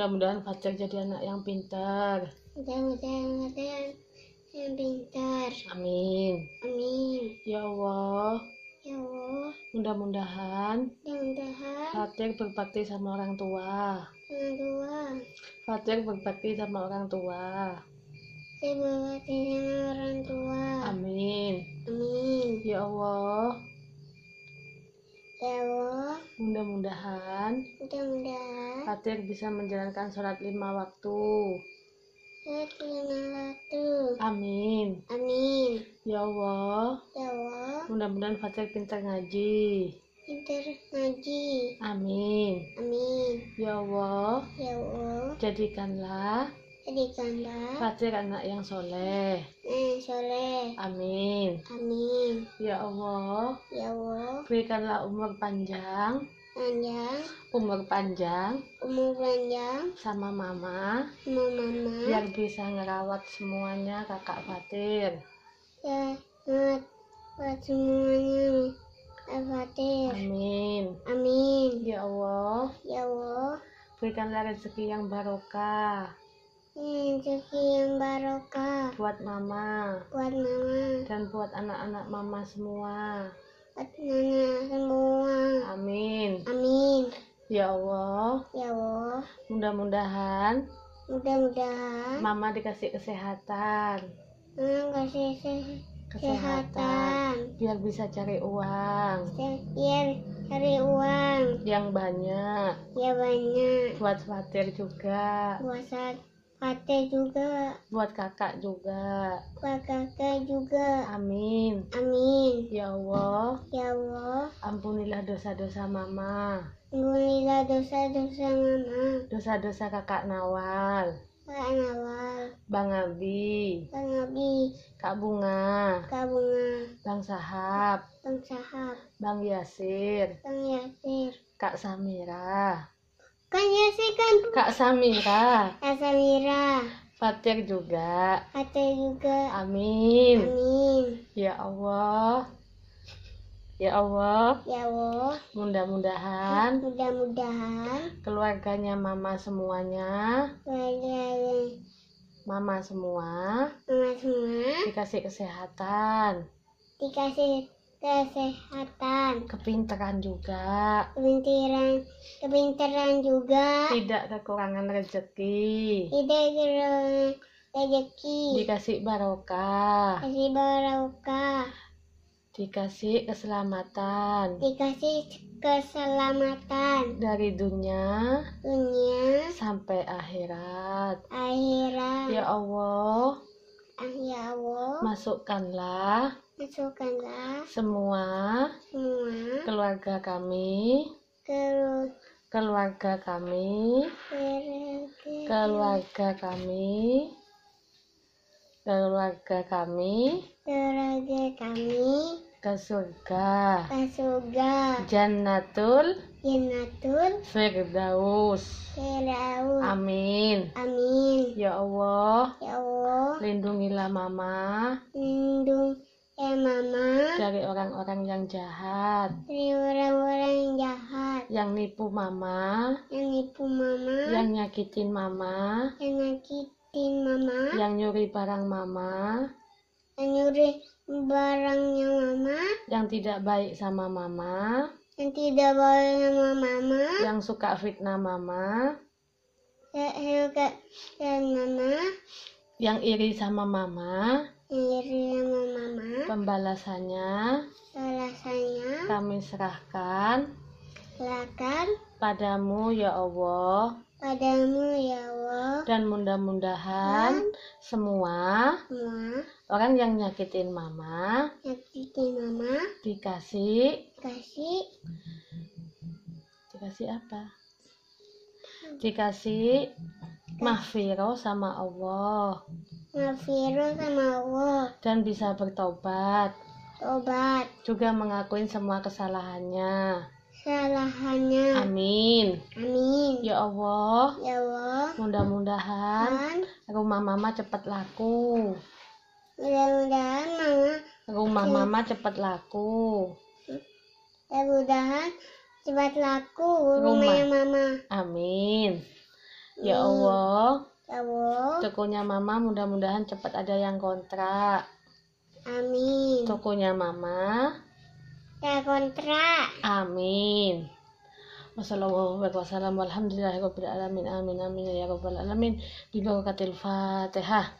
mudah-mudahan Fajar jadi anak yang pintar mudah-mudahan Fajar yang pintar amin amin ya Allah ya Allah mudah-mudahan mudah-mudahan Fajar berbakti sama orang tua orang tua Fajar berbakti sama orang tua saya berbakti sama orang tua amin amin ya Allah mudah-mudahan mudah-mudahan Fatir bisa menjalankan sholat lima waktu sholat lima waktu amin amin ya Allah ya Allah mudah-mudahan Fatir pintar ngaji pintar ngaji amin amin ya Allah ya Allah jadikanlah jadikanlah Fatir anak yang soleh yang soleh amin amin ya Allah ya Allah berikanlah umur panjang panjang umur panjang umur panjang sama mama sama mama biar bisa ngerawat semuanya kakak Fatir ya ngerawat semuanya kakak Fatir amin amin ya Allah ya Allah berikanlah rezeki yang barokah ya, rezeki yang barokah buat mama buat mama dan buat anak-anak mama semua Nana semua. Amin. Amin. Ya Allah. Ya Allah. Mudah-mudahan. Mudah-mudahan. Mama dikasih kesehatan. Mama kasih kesehatan. kesehatan. Biar bisa cari uang. Biar cari uang. Yang banyak. Ya banyak. Buat khawatir juga. Buat kata juga. Buat kakak juga. Buat kakak juga. Amin. Amin. Ya Allah. Ya Allah. Ampunilah dosa-dosa mama. Ampunilah dosa-dosa mama. Dosa-dosa kakak Nawal. kak Nawal. Bang Abi. Bang Abi. Kak Bunga. Kak Bunga. Bang Sahab. Bang Sahab. Bang Yasir. Bang Yasir. Kak Samira. Kan Yesi ya, kan Kak Samira. Kak Samira. Fatir juga. Fatir juga. Amin. Amin. Ya Allah. Ya Allah. Ya Allah. Mudah-mudahan. Mudah-mudahan. Keluarganya Mama semuanya. Keluarganya. Mama semua. Mama semua. Dikasih kesehatan. Dikasih kesehatan kepintaran juga kepintaran kepintaran juga tidak kekurangan rezeki tidak kekurangan rezeki dikasih barokah dikasih barokah dikasih keselamatan dikasih keselamatan dari dunia dunia sampai akhirat akhirat ya Allah ah, ya Allah masukkanlah Masukkanlah semua, semua keluarga kami, keluarga, keluarga kami, keluarga, keluarga kami, keluarga kami, keluarga kami ke surga, ke surga, jannatul, jannatul, firdaus, firdaus, amin, amin, ya Allah, ya Allah, lindungilah mama, lindung ya mama dari orang-orang yang jahat dari orang-orang yang jahat yang nipu mama yang nipu mama yang nyakitin mama yang nyakitin mama yang nyuri barang mama yang nyuri barangnya mama yang tidak baik sama mama yang tidak baik sama mama yang suka fitnah mama yang suka fitnah mama yang iri sama mama yang iri sama mama Pembalasannya Pembalasannya kami serahkan serahkan padamu ya Allah padamu ya Allah dan mudah-mudahan semua, semua orang yang nyakitin mama nyakitin mama dikasih dikasih dikasih apa dikasih mahfiro sama Allah Ngafiru sama Allah. Dan bisa bertobat. Tobat. Juga mengakuin semua kesalahannya. Kesalahannya. Amin. Amin. Ya Allah. Ya Allah. Mudah-mudahan rumah mama cepat laku. Mudah-mudahan mama. Rumah mama cepat laku. Mudah-mudahan cepat laku rumah, rumah mama. Amin. Ya Allah. Ya, Tokonya Mama mudah-mudahan cepat ada yang kontrak. Amin. Tokonya Mama. Ya kontrak. Amin. Wassalamualaikum warahmatullahi wabarakatuh. Amin amin amin ya rabbal alamin. Dibawa barakatil Fatihah.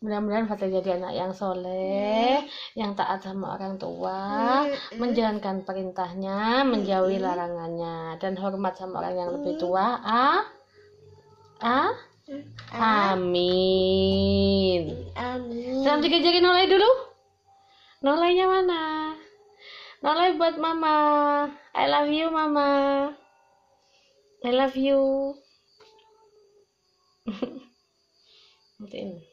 mudah-mudahan Fatih jadi anak yang soleh mm. yang taat sama orang tua -mm. menjalankan perintahnya menjauhi hmm, hmm. larangannya dan hormat sama orang yang lebih tua A, A, Amin. Amin. Salam dikejarin nolai dulu. Nolainya mana? Nolai buat mama. I love you mama. I love you. Nanti ini.